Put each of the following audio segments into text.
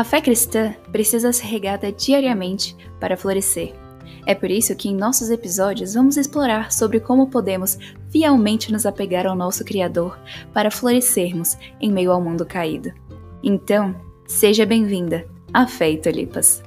A fé cristã precisa ser regada diariamente para florescer. É por isso que em nossos episódios vamos explorar sobre como podemos fielmente nos apegar ao nosso Criador para florescermos em meio ao mundo caído. Então, seja bem-vinda à Fé e Tulipas!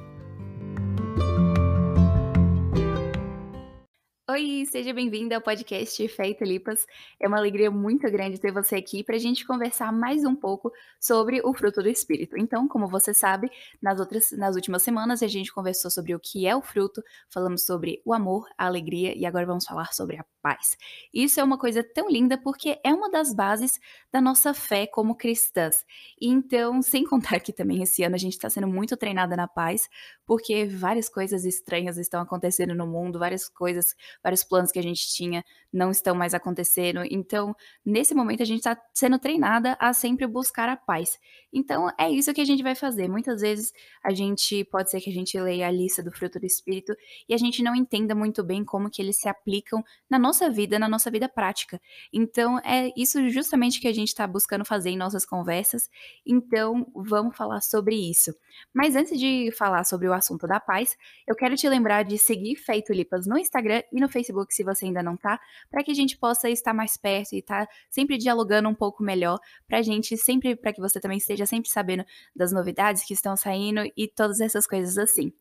Oi, seja bem-vinda ao podcast Feito Lipas. É uma alegria muito grande ter você aqui para a gente conversar mais um pouco sobre o fruto do Espírito. Então, como você sabe, nas, outras, nas últimas semanas a gente conversou sobre o que é o fruto, falamos sobre o amor, a alegria e agora vamos falar sobre a paz. Isso é uma coisa tão linda porque é uma das bases da nossa fé como cristãs. Então, sem contar que também esse ano a gente está sendo muito treinada na paz, porque várias coisas estranhas estão acontecendo no mundo, várias coisas, vários planos que a gente tinha não estão mais acontecendo. Então, nesse momento a gente está sendo treinada a sempre buscar a paz. Então, é isso que a gente vai fazer. Muitas vezes a gente pode ser que a gente leia a lista do fruto do espírito e a gente não entenda muito bem como que eles se aplicam na nossa nossa vida, na nossa vida prática. Então, é isso justamente que a gente está buscando fazer em nossas conversas. Então, vamos falar sobre isso. Mas antes de falar sobre o assunto da paz, eu quero te lembrar de seguir feito Lipas no Instagram e no Facebook, se você ainda não tá, para que a gente possa estar mais perto e estar tá sempre dialogando um pouco melhor, para gente sempre, para que você também esteja sempre sabendo das novidades que estão saindo e todas essas coisas assim.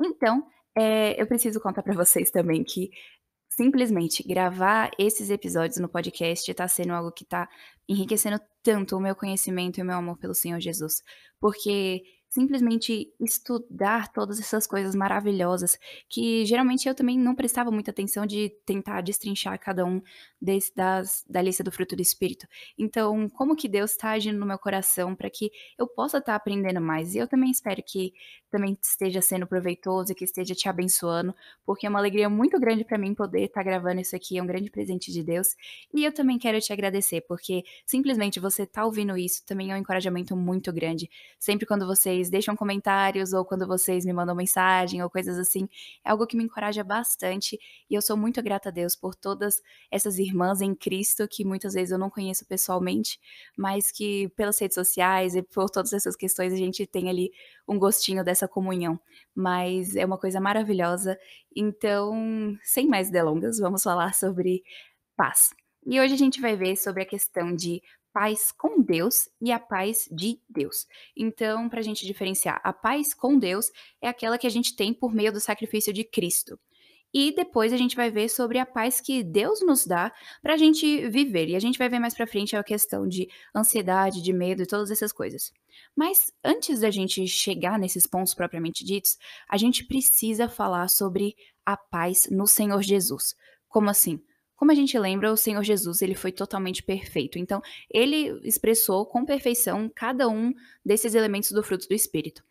Então, é, eu preciso contar para vocês também que simplesmente gravar esses episódios no podcast está sendo algo que está enriquecendo tanto o meu conhecimento e o meu amor pelo Senhor Jesus. Porque simplesmente estudar todas essas coisas maravilhosas, que geralmente eu também não prestava muita atenção de tentar destrinchar cada um desse, das, da lista do fruto do Espírito. Então, como que Deus está agindo no meu coração para que eu possa estar tá aprendendo mais? E eu também espero que também esteja sendo proveitoso e que esteja te abençoando, porque é uma alegria muito grande para mim poder estar tá gravando isso aqui, é um grande presente de Deus. E eu também quero te agradecer, porque simplesmente você tá ouvindo isso também é um encorajamento muito grande. Sempre quando vocês vocês deixam comentários ou quando vocês me mandam mensagem ou coisas assim. É algo que me encoraja bastante e eu sou muito grata a Deus por todas essas irmãs em Cristo que muitas vezes eu não conheço pessoalmente, mas que pelas redes sociais e por todas essas questões a gente tem ali um gostinho dessa comunhão. Mas é uma coisa maravilhosa. Então, sem mais delongas, vamos falar sobre paz. E hoje a gente vai ver sobre a questão de paz com Deus e a paz de Deus. Então, para a gente diferenciar, a paz com Deus é aquela que a gente tem por meio do sacrifício de Cristo. E depois a gente vai ver sobre a paz que Deus nos dá para a gente viver. E a gente vai ver mais para frente a questão de ansiedade, de medo e todas essas coisas. Mas antes da gente chegar nesses pontos propriamente ditos, a gente precisa falar sobre a paz no Senhor Jesus. Como assim? Como a gente lembra, o Senhor Jesus ele foi totalmente perfeito. Então, ele expressou com perfeição cada um desses elementos do fruto do Espírito.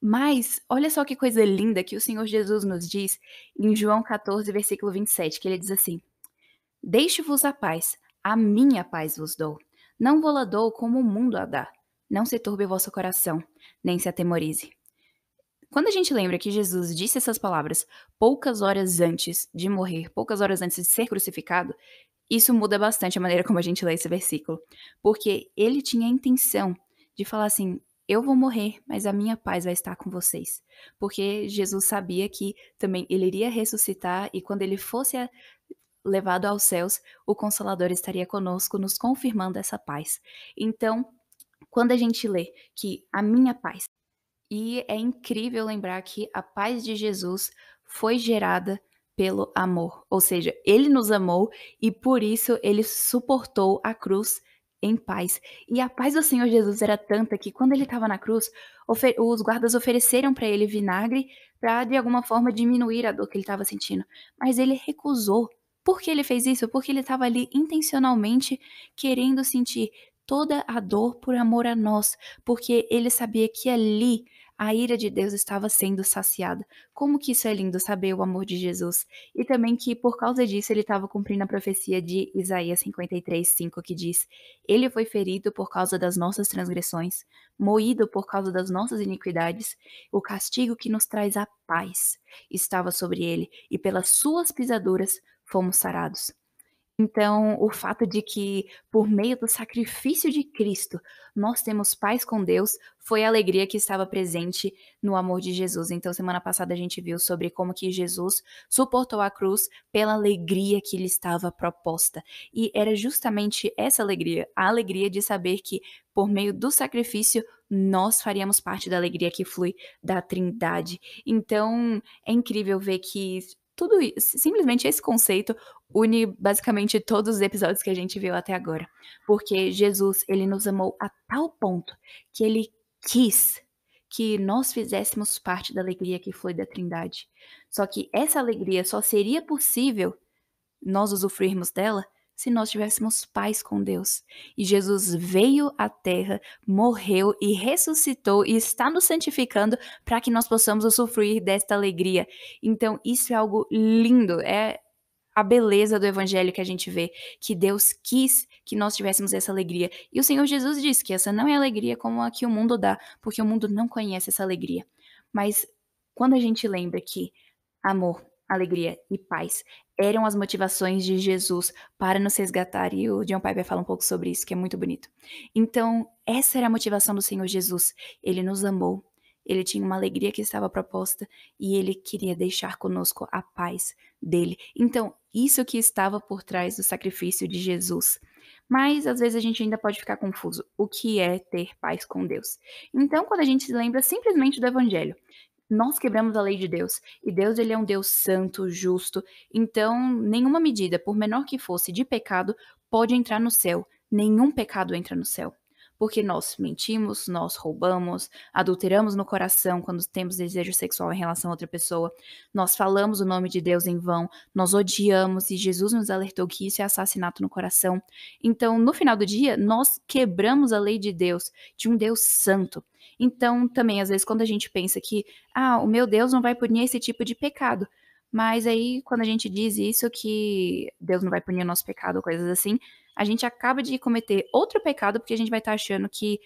Mas olha só que coisa linda que o Senhor Jesus nos diz em João 14, versículo 27, que ele diz assim: Deixe-vos a paz, a minha paz vos dou. Não vou la dou como o mundo a dá. Não se turbe o vosso coração, nem se atemorize. Quando a gente lembra que Jesus disse essas palavras poucas horas antes de morrer, poucas horas antes de ser crucificado, isso muda bastante a maneira como a gente lê esse versículo, porque ele tinha a intenção de falar assim: eu vou morrer, mas a minha paz vai estar com vocês. Porque Jesus sabia que também ele iria ressuscitar e quando ele fosse levado aos céus, o Consolador estaria conosco, nos confirmando essa paz. Então, quando a gente lê que a minha paz e é incrível lembrar que a paz de Jesus foi gerada pelo amor, ou seja, ele nos amou e por isso ele suportou a cruz em paz. E a paz do Senhor Jesus era tanta que quando ele estava na cruz, os guardas ofereceram para ele vinagre para de alguma forma diminuir a dor que ele estava sentindo, mas ele recusou. Por que ele fez isso? Porque ele estava ali intencionalmente querendo sentir toda a dor por amor a nós, porque ele sabia que ali a ira de Deus estava sendo saciada. Como que isso é lindo saber o amor de Jesus. E também que por causa disso ele estava cumprindo a profecia de Isaías 53, 5, que diz: Ele foi ferido por causa das nossas transgressões, moído por causa das nossas iniquidades, o castigo que nos traz a paz estava sobre ele, e pelas suas pisaduras fomos sarados. Então, o fato de que, por meio do sacrifício de Cristo, nós temos paz com Deus, foi a alegria que estava presente no amor de Jesus. Então, semana passada a gente viu sobre como que Jesus suportou a cruz pela alegria que lhe estava proposta. E era justamente essa alegria, a alegria de saber que, por meio do sacrifício, nós faríamos parte da alegria que flui da Trindade. Então, é incrível ver que tudo isso, simplesmente esse conceito une basicamente todos os episódios que a gente viu até agora, porque Jesus, ele nos amou a tal ponto que ele quis que nós fizéssemos parte da alegria que foi da Trindade. Só que essa alegria só seria possível nós usufruirmos dela se nós tivéssemos paz com Deus. E Jesus veio à terra, morreu e ressuscitou e está nos santificando para que nós possamos usufruir desta alegria. Então, isso é algo lindo, é a beleza do evangelho que a gente vê, que Deus quis que nós tivéssemos essa alegria. E o Senhor Jesus disse que essa não é alegria como a que o mundo dá, porque o mundo não conhece essa alegria. Mas quando a gente lembra que amor, alegria e paz eram as motivações de Jesus para nos resgatar. E o John Piper fala um pouco sobre isso, que é muito bonito. Então, essa era a motivação do Senhor Jesus. Ele nos amou, ele tinha uma alegria que estava proposta e ele queria deixar conosco a paz dele. Então, isso que estava por trás do sacrifício de Jesus. Mas às vezes a gente ainda pode ficar confuso. O que é ter paz com Deus? Então, quando a gente se lembra simplesmente do Evangelho, nós quebramos a lei de Deus. E Deus, ele é um Deus santo, justo. Então, nenhuma medida, por menor que fosse, de pecado, pode entrar no céu. Nenhum pecado entra no céu porque nós mentimos, nós roubamos, adulteramos no coração quando temos desejo sexual em relação a outra pessoa, nós falamos o nome de Deus em vão, nós odiamos e Jesus nos alertou que isso é assassinato no coração. Então, no final do dia, nós quebramos a lei de Deus, de um Deus santo. Então, também, às vezes, quando a gente pensa que, ah, o meu Deus não vai punir esse tipo de pecado. Mas aí, quando a gente diz isso, que Deus não vai punir o nosso pecado, coisas assim, a gente acaba de cometer outro pecado porque a gente vai estar tá achando que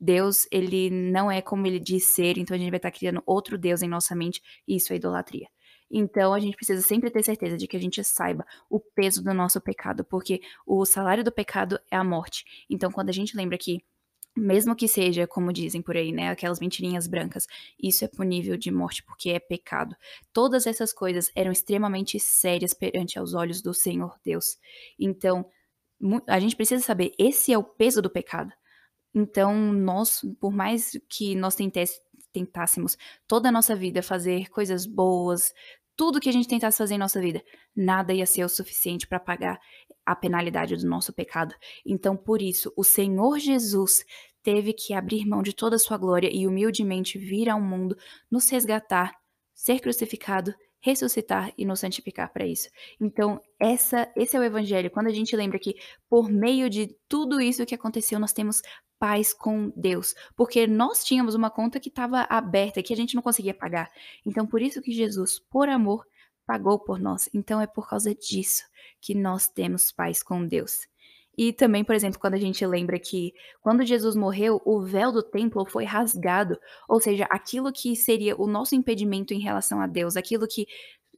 Deus, ele não é como ele diz ser, então a gente vai estar tá criando outro Deus em nossa mente, e isso é idolatria. Então a gente precisa sempre ter certeza de que a gente saiba o peso do nosso pecado, porque o salário do pecado é a morte. Então quando a gente lembra que mesmo que seja, como dizem por aí, né, aquelas mentirinhas brancas, isso é punível de morte porque é pecado. Todas essas coisas eram extremamente sérias perante aos olhos do Senhor Deus. Então, a gente precisa saber, esse é o peso do pecado. Então, nós, por mais que nós tentássemos toda a nossa vida fazer coisas boas, tudo que a gente tentasse fazer em nossa vida, nada ia ser o suficiente para pagar a penalidade do nosso pecado. Então, por isso, o Senhor Jesus teve que abrir mão de toda a sua glória e humildemente vir ao mundo nos resgatar, ser crucificado ressuscitar e nos santificar para isso. Então, essa, esse é o evangelho. Quando a gente lembra que por meio de tudo isso que aconteceu, nós temos paz com Deus, porque nós tínhamos uma conta que estava aberta, que a gente não conseguia pagar. Então, por isso que Jesus, por amor, pagou por nós. Então, é por causa disso que nós temos paz com Deus. E também, por exemplo, quando a gente lembra que quando Jesus morreu, o véu do templo foi rasgado, ou seja, aquilo que seria o nosso impedimento em relação a Deus, aquilo que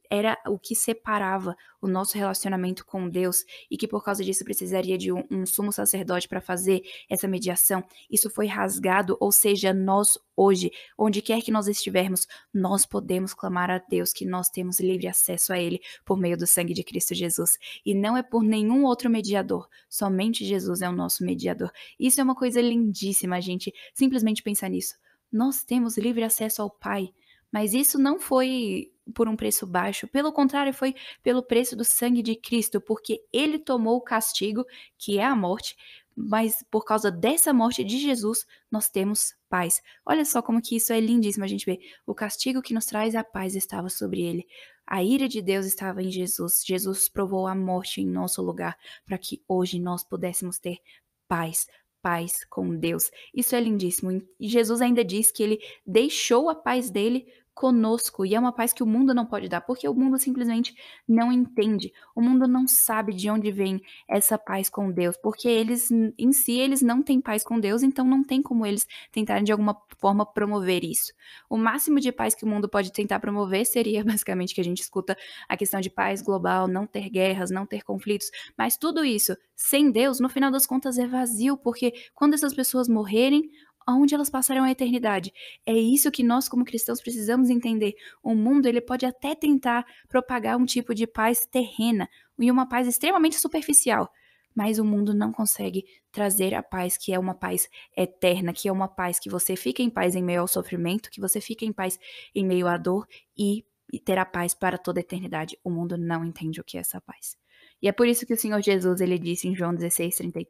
era o que separava o nosso relacionamento com Deus e que por causa disso precisaria de um, um sumo sacerdote para fazer essa mediação. Isso foi rasgado, ou seja, nós hoje, onde quer que nós estivermos, nós podemos clamar a Deus que nós temos livre acesso a Ele por meio do sangue de Cristo Jesus. E não é por nenhum outro mediador, somente Jesus é o nosso mediador. Isso é uma coisa lindíssima, gente. Simplesmente pensar nisso. Nós temos livre acesso ao Pai. Mas isso não foi por um preço baixo, pelo contrário, foi pelo preço do sangue de Cristo, porque ele tomou o castigo, que é a morte, mas por causa dessa morte de Jesus, nós temos paz. Olha só como que isso é lindíssimo a gente vê. O castigo que nos traz a paz estava sobre ele. A ira de Deus estava em Jesus. Jesus provou a morte em nosso lugar para que hoje nós pudéssemos ter paz, paz com Deus. Isso é lindíssimo. E Jesus ainda diz que ele deixou a paz dele conosco e é uma paz que o mundo não pode dar, porque o mundo simplesmente não entende. O mundo não sabe de onde vem essa paz com Deus, porque eles em si eles não têm paz com Deus, então não tem como eles tentarem de alguma forma promover isso. O máximo de paz que o mundo pode tentar promover seria basicamente que a gente escuta a questão de paz global, não ter guerras, não ter conflitos, mas tudo isso sem Deus, no final das contas é vazio, porque quando essas pessoas morrerem, onde elas passarão a eternidade. É isso que nós, como cristãos, precisamos entender. O mundo ele pode até tentar propagar um tipo de paz terrena e uma paz extremamente superficial, mas o mundo não consegue trazer a paz que é uma paz eterna, que é uma paz que você fica em paz em meio ao sofrimento, que você fica em paz em meio à dor e, e terá paz para toda a eternidade. O mundo não entende o que é essa paz. E é por isso que o Senhor Jesus ele disse em João 16:33: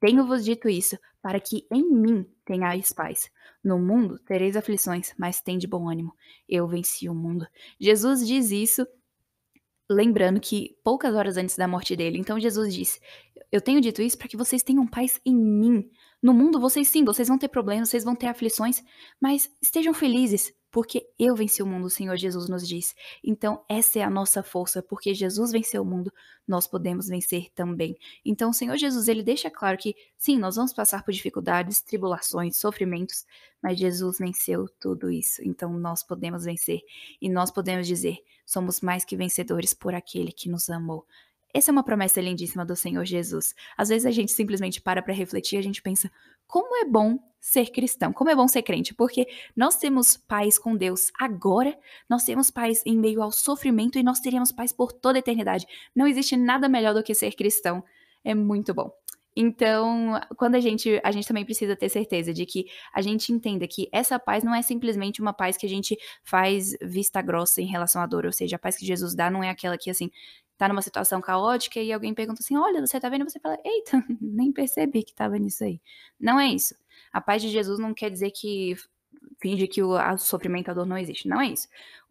tenho-vos dito isso, para que em mim tenhais paz. No mundo tereis aflições, mas tende bom ânimo. Eu venci o mundo. Jesus diz isso, lembrando que poucas horas antes da morte dele. Então Jesus disse: Eu tenho dito isso para que vocês tenham paz em mim. No mundo vocês sim, vocês vão ter problemas, vocês vão ter aflições, mas estejam felizes, porque eu venci o mundo, o Senhor Jesus nos diz. Então, essa é a nossa força, porque Jesus venceu o mundo, nós podemos vencer também. Então, o Senhor Jesus, ele deixa claro que, sim, nós vamos passar por dificuldades, tribulações, sofrimentos, mas Jesus venceu tudo isso. Então, nós podemos vencer e nós podemos dizer: somos mais que vencedores por aquele que nos amou. Essa é uma promessa lindíssima do Senhor Jesus. Às vezes a gente simplesmente para para refletir, a gente pensa: como é bom ser cristão, como é bom ser crente, porque nós temos paz com Deus agora, nós temos paz em meio ao sofrimento e nós teremos paz por toda a eternidade. Não existe nada melhor do que ser cristão. É muito bom. Então, quando a gente, a gente também precisa ter certeza de que a gente entenda que essa paz não é simplesmente uma paz que a gente faz vista grossa em relação à dor, ou seja, a paz que Jesus dá não é aquela que assim, tá numa situação caótica e alguém pergunta assim: Olha, você tá vendo? Você fala: Eita, nem percebi que tava nisso aí. Não é isso. A paz de Jesus não quer dizer que finge que o sofrimento, a dor não existe. Não é isso.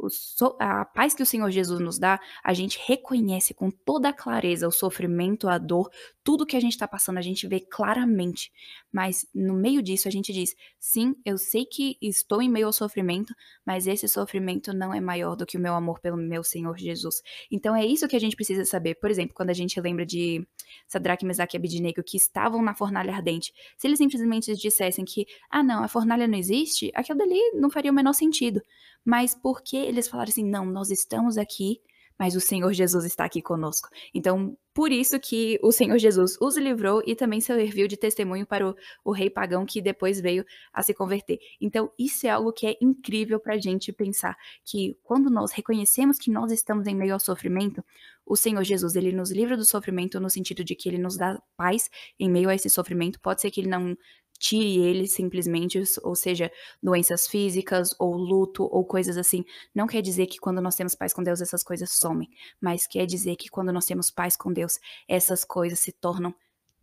So, a paz que o Senhor Jesus nos dá, a gente reconhece com toda a clareza o sofrimento, a dor, tudo que a gente está passando, a gente vê claramente. Mas no meio disso, a gente diz: sim, eu sei que estou em meio ao sofrimento, mas esse sofrimento não é maior do que o meu amor pelo meu Senhor Jesus. Então é isso que a gente precisa saber. Por exemplo, quando a gente lembra de Sadraque, Mesaque e Abidnego que estavam na fornalha ardente, se eles simplesmente dissessem que, ah, não, a fornalha não existe, aquilo dali não faria o menor sentido. Mas porque eles falaram assim: não, nós estamos aqui mas o Senhor Jesus está aqui conosco. Então, por isso que o Senhor Jesus os livrou e também serviu de testemunho para o, o rei pagão que depois veio a se converter. Então, isso é algo que é incrível para a gente pensar que quando nós reconhecemos que nós estamos em meio ao sofrimento, o Senhor Jesus ele nos livra do sofrimento no sentido de que ele nos dá paz em meio a esse sofrimento. Pode ser que ele não tire ele simplesmente, ou seja, doenças físicas ou luto ou coisas assim. Não quer dizer que quando nós temos paz com Deus essas coisas somem, mas quer dizer que quando nós temos paz com Deus, essas coisas se tornam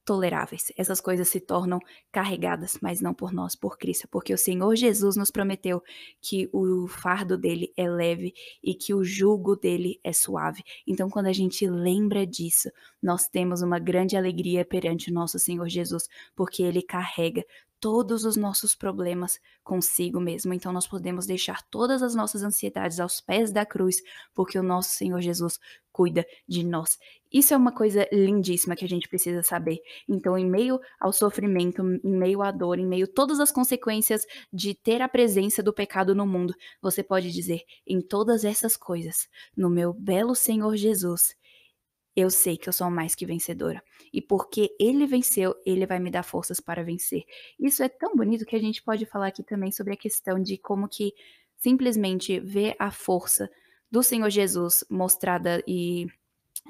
toleráveis. Essas coisas se tornam carregadas, mas não por nós, por Cristo, porque o Senhor Jesus nos prometeu que o fardo dele é leve e que o jugo dele é suave. Então, quando a gente lembra disso, nós temos uma grande alegria perante o nosso Senhor Jesus, porque ele carrega todos os nossos problemas consigo mesmo. Então nós podemos deixar todas as nossas ansiedades aos pés da cruz, porque o nosso Senhor Jesus cuida de nós. Isso é uma coisa lindíssima que a gente precisa saber. Então, em meio ao sofrimento, em meio à dor, em meio a todas as consequências de ter a presença do pecado no mundo, você pode dizer: em todas essas coisas, no meu belo Senhor Jesus, eu sei que eu sou mais que vencedora. E porque ele venceu, ele vai me dar forças para vencer. Isso é tão bonito que a gente pode falar aqui também sobre a questão de como que simplesmente ver a força do Senhor Jesus mostrada e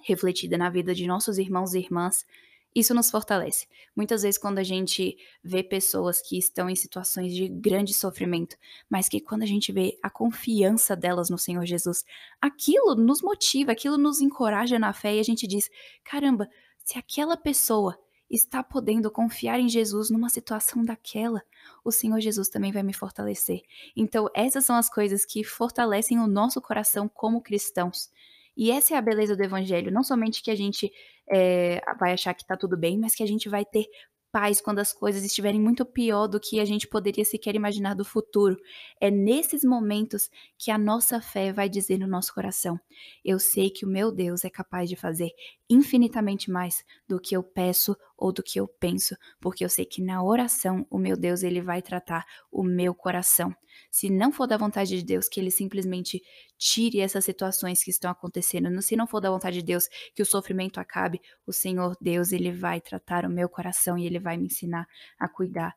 refletida na vida de nossos irmãos e irmãs isso nos fortalece. Muitas vezes, quando a gente vê pessoas que estão em situações de grande sofrimento, mas que quando a gente vê a confiança delas no Senhor Jesus, aquilo nos motiva, aquilo nos encoraja na fé e a gente diz: caramba, se aquela pessoa está podendo confiar em Jesus numa situação daquela, o Senhor Jesus também vai me fortalecer. Então, essas são as coisas que fortalecem o nosso coração como cristãos. E essa é a beleza do evangelho, não somente que a gente é, vai achar que está tudo bem, mas que a gente vai ter paz quando as coisas estiverem muito pior do que a gente poderia sequer imaginar do futuro. É nesses momentos que a nossa fé vai dizer no nosso coração: Eu sei que o meu Deus é capaz de fazer infinitamente mais do que eu peço ou do que eu penso, porque eu sei que na oração o meu Deus ele vai tratar o meu coração. Se não for da vontade de Deus que ele simplesmente tire essas situações que estão acontecendo, se não for da vontade de Deus que o sofrimento acabe, o Senhor Deus ele vai tratar o meu coração e ele vai me ensinar a cuidar,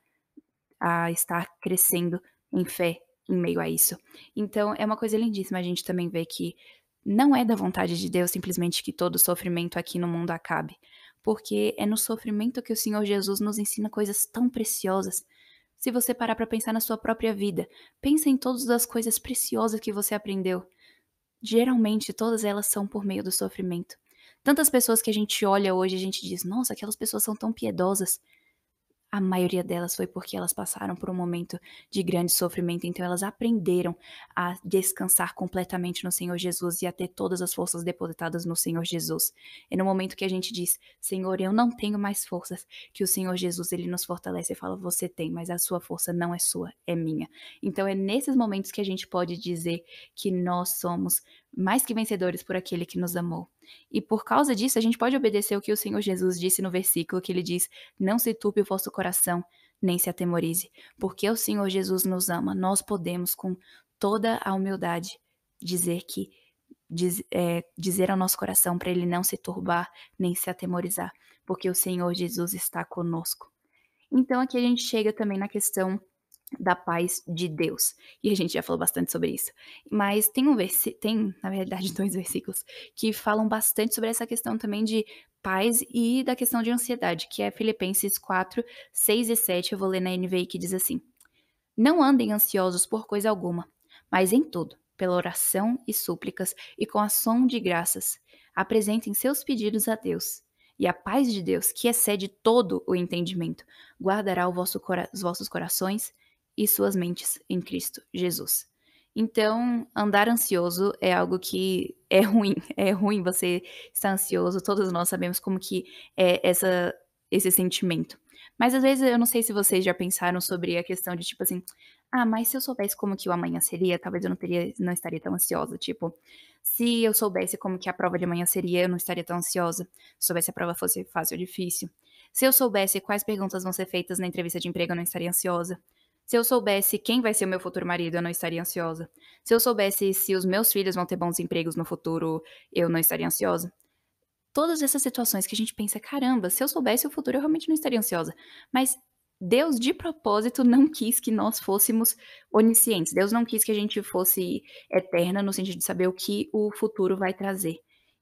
a estar crescendo em fé em meio a isso. Então é uma coisa lindíssima a gente também ver que não é da vontade de Deus simplesmente que todo sofrimento aqui no mundo acabe porque é no sofrimento que o Senhor Jesus nos ensina coisas tão preciosas. Se você parar para pensar na sua própria vida, pense em todas as coisas preciosas que você aprendeu. Geralmente, todas elas são por meio do sofrimento. Tantas pessoas que a gente olha hoje, a gente diz: "Nossa, aquelas pessoas são tão piedosas". A maioria delas foi porque elas passaram por um momento de grande sofrimento, então elas aprenderam a descansar completamente no Senhor Jesus e a ter todas as forças depositadas no Senhor Jesus. É no momento que a gente diz, Senhor, eu não tenho mais forças, que o Senhor Jesus ele nos fortalece e fala, você tem, mas a sua força não é sua, é minha. Então é nesses momentos que a gente pode dizer que nós somos mais que vencedores por aquele que nos amou. E por causa disso, a gente pode obedecer o que o Senhor Jesus disse no versículo, que ele diz: Não se turbe o vosso coração, nem se atemorize, porque o Senhor Jesus nos ama. Nós podemos, com toda a humildade, dizer que. Diz, é, dizer ao nosso coração para ele não se turbar nem se atemorizar, porque o Senhor Jesus está conosco. Então aqui a gente chega também na questão da paz de Deus. E a gente já falou bastante sobre isso. Mas tem um versículo, tem, na verdade, dois versículos que falam bastante sobre essa questão também de paz e da questão de ansiedade, que é Filipenses 4, 6 e 7. Eu vou ler na NVI que diz assim: Não andem ansiosos por coisa alguma, mas em tudo, pela oração e súplicas e com ação de graças, apresentem seus pedidos a Deus. E a paz de Deus, que excede todo o entendimento, guardará vosso os vossos corações e suas mentes em Cristo Jesus. Então, andar ansioso é algo que é ruim, é ruim você estar ansioso, todos nós sabemos como que é essa, esse sentimento. Mas às vezes eu não sei se vocês já pensaram sobre a questão de tipo assim, ah, mas se eu soubesse como que o amanhã seria, talvez eu não teria, não estaria tão ansiosa. Tipo, se eu soubesse como que a prova de amanhã seria, eu não estaria tão ansiosa. Se soubesse a prova fosse fácil ou difícil. Se eu soubesse quais perguntas vão ser feitas na entrevista de emprego, eu não estaria ansiosa. Se eu soubesse quem vai ser o meu futuro marido, eu não estaria ansiosa. Se eu soubesse se os meus filhos vão ter bons empregos no futuro, eu não estaria ansiosa. Todas essas situações que a gente pensa, caramba, se eu soubesse o futuro, eu realmente não estaria ansiosa. Mas Deus, de propósito, não quis que nós fôssemos oniscientes. Deus não quis que a gente fosse eterna no sentido de saber o que o futuro vai trazer.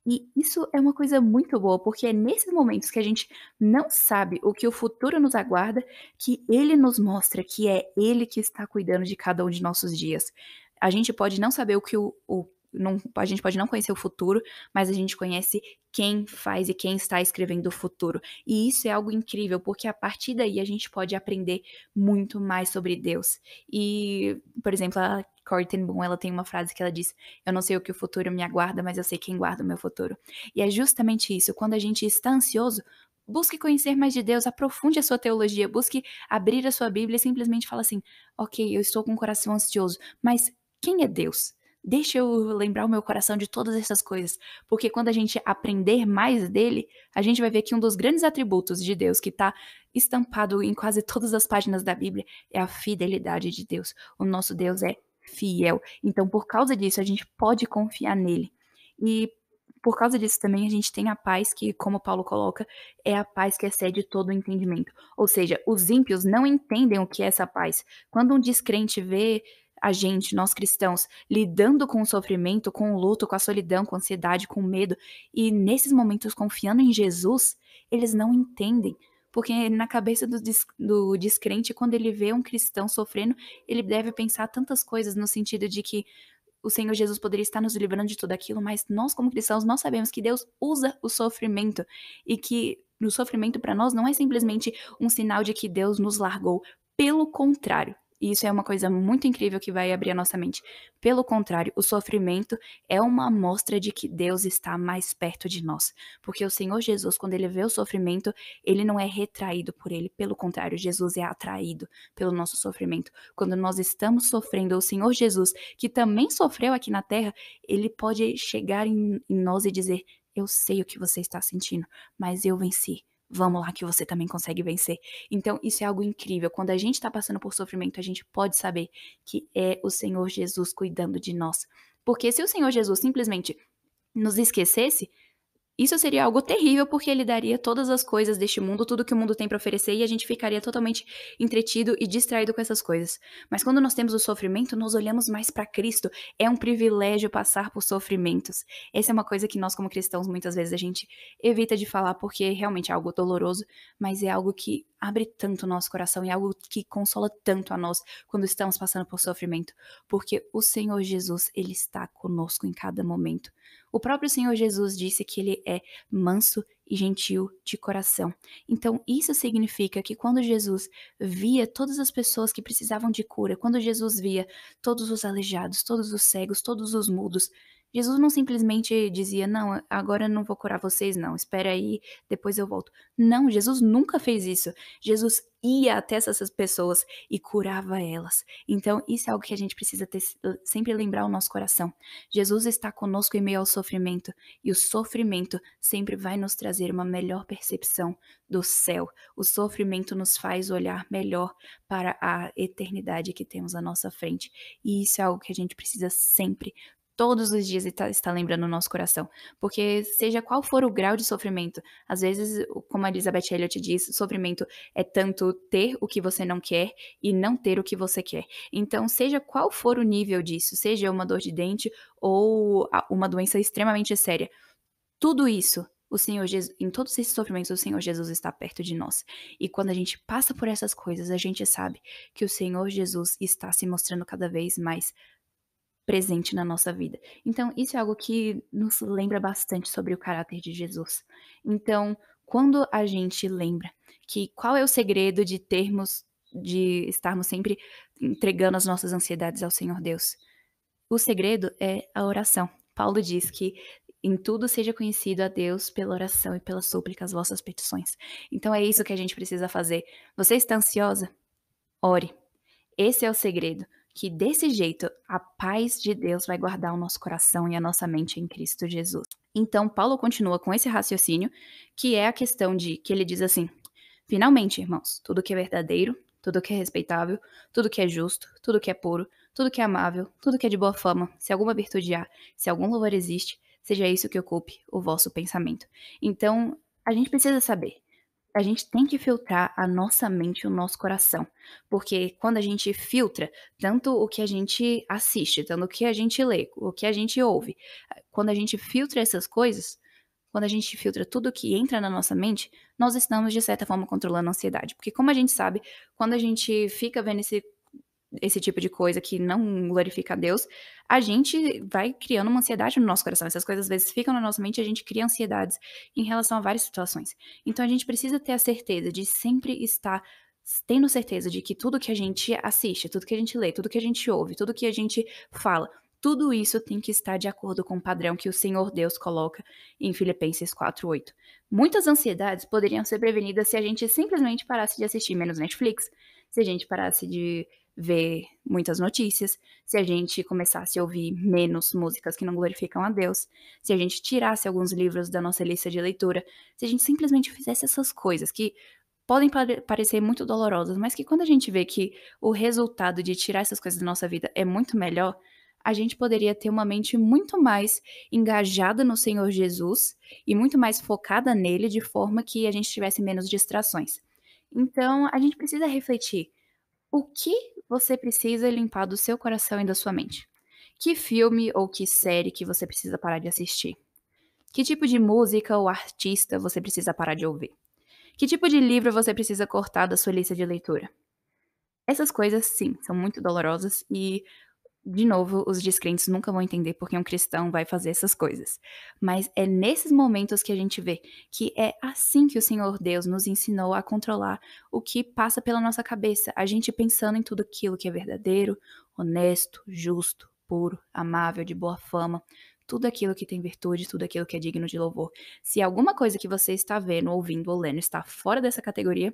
E isso é uma coisa muito boa, porque é nesses momentos que a gente não sabe o que o futuro nos aguarda, que ele nos mostra que é ele que está cuidando de cada um de nossos dias. A gente pode não saber o que o, o não, a gente pode não conhecer o futuro, mas a gente conhece quem faz e quem está escrevendo o futuro. E isso é algo incrível, porque a partir daí a gente pode aprender muito mais sobre Deus. E, por exemplo, a Corey Boom, ela tem uma frase que ela diz: "Eu não sei o que o futuro me aguarda, mas eu sei quem guarda o meu futuro". E é justamente isso. Quando a gente está ansioso, busque conhecer mais de Deus, aprofunde a sua teologia, busque abrir a sua Bíblia e simplesmente fala assim: "OK, eu estou com o coração ansioso, mas quem é Deus?" Deixa eu lembrar o meu coração de todas essas coisas, porque quando a gente aprender mais dele, a gente vai ver que um dos grandes atributos de Deus que está estampado em quase todas as páginas da Bíblia é a fidelidade de Deus. O nosso Deus é fiel. Então, por causa disso, a gente pode confiar nele. E por causa disso também a gente tem a paz que, como Paulo coloca, é a paz que excede todo o entendimento. Ou seja, os ímpios não entendem o que é essa paz. Quando um descrente vê a gente, nós cristãos, lidando com o sofrimento, com o luto, com a solidão, com a ansiedade, com o medo, e nesses momentos confiando em Jesus, eles não entendem. Porque na cabeça do, des do descrente, quando ele vê um cristão sofrendo, ele deve pensar tantas coisas no sentido de que o Senhor Jesus poderia estar nos livrando de tudo aquilo, mas nós, como cristãos, nós sabemos que Deus usa o sofrimento e que o sofrimento para nós não é simplesmente um sinal de que Deus nos largou. Pelo contrário, e isso é uma coisa muito incrível que vai abrir a nossa mente. Pelo contrário, o sofrimento é uma amostra de que Deus está mais perto de nós. Porque o Senhor Jesus, quando ele vê o sofrimento, ele não é retraído por ele. Pelo contrário, Jesus é atraído pelo nosso sofrimento. Quando nós estamos sofrendo, o Senhor Jesus, que também sofreu aqui na terra, ele pode chegar em, em nós e dizer: Eu sei o que você está sentindo, mas eu venci vamos lá que você também consegue vencer. Então, isso é algo incrível. Quando a gente está passando por sofrimento, a gente pode saber que é o Senhor Jesus cuidando de nós. Porque se o Senhor Jesus simplesmente nos esquecesse, isso seria algo terrível porque ele daria todas as coisas deste mundo, tudo que o mundo tem para oferecer, e a gente ficaria totalmente entretido e distraído com essas coisas. Mas quando nós temos o sofrimento, nós olhamos mais para Cristo. É um privilégio passar por sofrimentos. Essa é uma coisa que nós como cristãos muitas vezes a gente evita de falar porque realmente é algo doloroso, mas é algo que abre tanto o nosso coração e é algo que consola tanto a nós quando estamos passando por sofrimento, porque o Senhor Jesus, ele está conosco em cada momento. O próprio Senhor Jesus disse que ele é manso e gentil de coração. Então, isso significa que quando Jesus via todas as pessoas que precisavam de cura, quando Jesus via todos os aleijados, todos os cegos, todos os mudos, Jesus não simplesmente dizia, não, agora eu não vou curar vocês, não, espera aí, depois eu volto. Não, Jesus nunca fez isso. Jesus ia até essas pessoas e curava elas. Então, isso é algo que a gente precisa ter, sempre lembrar o nosso coração. Jesus está conosco em meio ao sofrimento, e o sofrimento sempre vai nos trazer uma melhor percepção do céu. O sofrimento nos faz olhar melhor para a eternidade que temos à nossa frente, e isso é algo que a gente precisa sempre todos os dias está, está lembrando o nosso coração. Porque, seja qual for o grau de sofrimento, às vezes, como a Elizabeth Elliot diz, sofrimento é tanto ter o que você não quer e não ter o que você quer. Então, seja qual for o nível disso, seja uma dor de dente ou uma doença extremamente séria, tudo isso. O Senhor Jesus, em todos esses sofrimentos, o Senhor Jesus está perto de nós. E quando a gente passa por essas coisas, a gente sabe que o Senhor Jesus está se mostrando cada vez mais presente na nossa vida. Então, isso é algo que nos lembra bastante sobre o caráter de Jesus. Então, quando a gente lembra que qual é o segredo de termos, de estarmos sempre entregando as nossas ansiedades ao Senhor Deus? O segredo é a oração. Paulo diz que em tudo seja conhecido a Deus pela oração e pela súplica as vossas petições. Então é isso que a gente precisa fazer. Você está ansiosa? Ore. Esse é o segredo que desse jeito a paz de Deus vai guardar o nosso coração e a nossa mente em Cristo Jesus. Então, Paulo continua com esse raciocínio, que é a questão de que ele diz assim: Finalmente, irmãos, tudo que é verdadeiro, tudo que é respeitável, tudo que é justo, tudo que é puro, tudo que é amável, tudo que é de boa fama, se alguma virtude há, se algum louvor existe, seja isso que ocupe o vosso pensamento. Então, a gente precisa saber a gente tem que filtrar a nossa mente o nosso coração. Porque quando a gente filtra tanto o que a gente assiste, tanto o que a gente lê, o que a gente ouve, quando a gente filtra essas coisas, quando a gente filtra tudo que entra na nossa mente, nós estamos, de certa forma, controlando a ansiedade. Porque, como a gente sabe, quando a gente fica vendo esse esse tipo de coisa que não glorifica a Deus, a gente vai criando uma ansiedade no nosso coração. Essas coisas às vezes ficam na nossa mente e a gente cria ansiedades em relação a várias situações. Então a gente precisa ter a certeza de sempre estar tendo certeza de que tudo que a gente assiste, tudo que a gente lê, tudo que a gente ouve, tudo que a gente fala, tudo isso tem que estar de acordo com o padrão que o Senhor Deus coloca em Filipenses 4:8. Muitas ansiedades poderiam ser prevenidas se a gente simplesmente parasse de assistir menos Netflix, se a gente parasse de ver muitas notícias, se a gente começasse a ouvir menos músicas que não glorificam a Deus, se a gente tirasse alguns livros da nossa lista de leitura, se a gente simplesmente fizesse essas coisas que podem parecer muito dolorosas, mas que quando a gente vê que o resultado de tirar essas coisas da nossa vida é muito melhor, a gente poderia ter uma mente muito mais engajada no Senhor Jesus e muito mais focada nele, de forma que a gente tivesse menos distrações. Então, a gente precisa refletir o que você precisa é limpar do seu coração e da sua mente? Que filme ou que série que você precisa parar de assistir? Que tipo de música ou artista você precisa parar de ouvir? Que tipo de livro você precisa cortar da sua lista de leitura? Essas coisas, sim, são muito dolorosas e de novo, os descrentes nunca vão entender porque um cristão vai fazer essas coisas. Mas é nesses momentos que a gente vê que é assim que o Senhor Deus nos ensinou a controlar o que passa pela nossa cabeça, a gente pensando em tudo aquilo que é verdadeiro, honesto, justo, puro, amável, de boa fama, tudo aquilo que tem virtude, tudo aquilo que é digno de louvor. Se alguma coisa que você está vendo, ouvindo ou lendo está fora dessa categoria,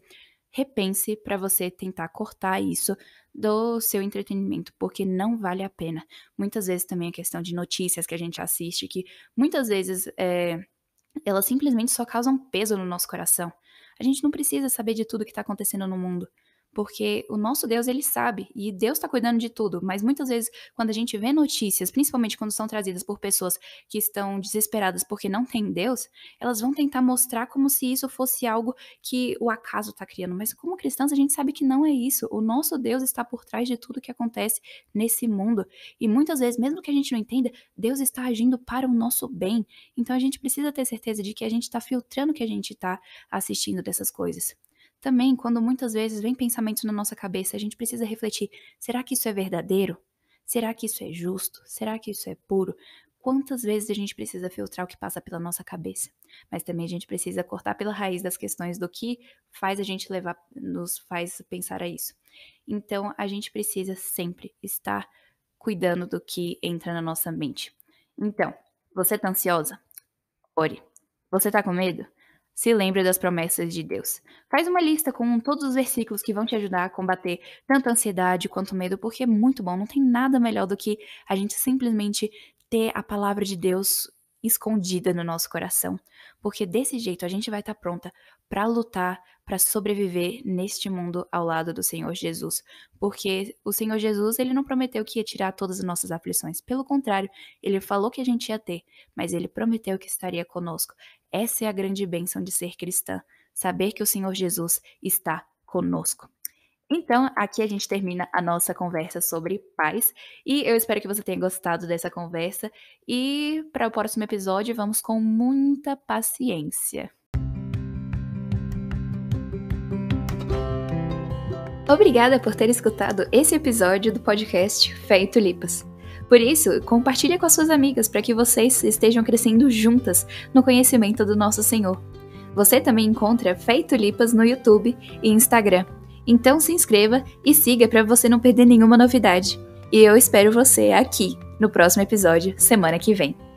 repense para você tentar cortar isso do seu entretenimento, porque não vale a pena. Muitas vezes também a questão de notícias que a gente assiste, que muitas vezes é, elas simplesmente só causam peso no nosso coração. A gente não precisa saber de tudo que está acontecendo no mundo porque o nosso Deus, ele sabe, e Deus está cuidando de tudo, mas muitas vezes, quando a gente vê notícias, principalmente quando são trazidas por pessoas que estão desesperadas porque não tem Deus, elas vão tentar mostrar como se isso fosse algo que o acaso está criando, mas como cristãos, a gente sabe que não é isso, o nosso Deus está por trás de tudo que acontece nesse mundo, e muitas vezes, mesmo que a gente não entenda, Deus está agindo para o nosso bem, então a gente precisa ter certeza de que a gente está filtrando o que a gente está assistindo dessas coisas. Também, quando muitas vezes vem pensamentos na nossa cabeça, a gente precisa refletir: será que isso é verdadeiro? Será que isso é justo? Será que isso é puro? Quantas vezes a gente precisa filtrar o que passa pela nossa cabeça? Mas também a gente precisa cortar pela raiz das questões do que faz a gente levar, nos faz pensar a isso. Então, a gente precisa sempre estar cuidando do que entra na nossa mente. Então, você tá ansiosa? Ore. Você tá com medo? se lembre das promessas de Deus. Faz uma lista com todos os versículos que vão te ajudar a combater tanto ansiedade quanto medo, porque é muito bom, não tem nada melhor do que a gente simplesmente ter a palavra de Deus escondida no nosso coração, porque desse jeito a gente vai estar tá pronta para lutar, para sobreviver neste mundo ao lado do Senhor Jesus, porque o Senhor Jesus, ele não prometeu que ia tirar todas as nossas aflições, pelo contrário, ele falou que a gente ia ter, mas ele prometeu que estaria conosco. Essa é a grande bênção de ser cristã, saber que o Senhor Jesus está conosco. Então, aqui a gente termina a nossa conversa sobre paz e eu espero que você tenha gostado dessa conversa. E para o próximo episódio, vamos com muita paciência. Obrigada por ter escutado esse episódio do podcast Fé e Tulipas. Por isso, compartilhe com as suas amigas para que vocês estejam crescendo juntas no conhecimento do nosso Senhor. Você também encontra Fé e Tulipas no YouTube e Instagram. Então se inscreva e siga para você não perder nenhuma novidade. E eu espero você aqui no próximo episódio, semana que vem.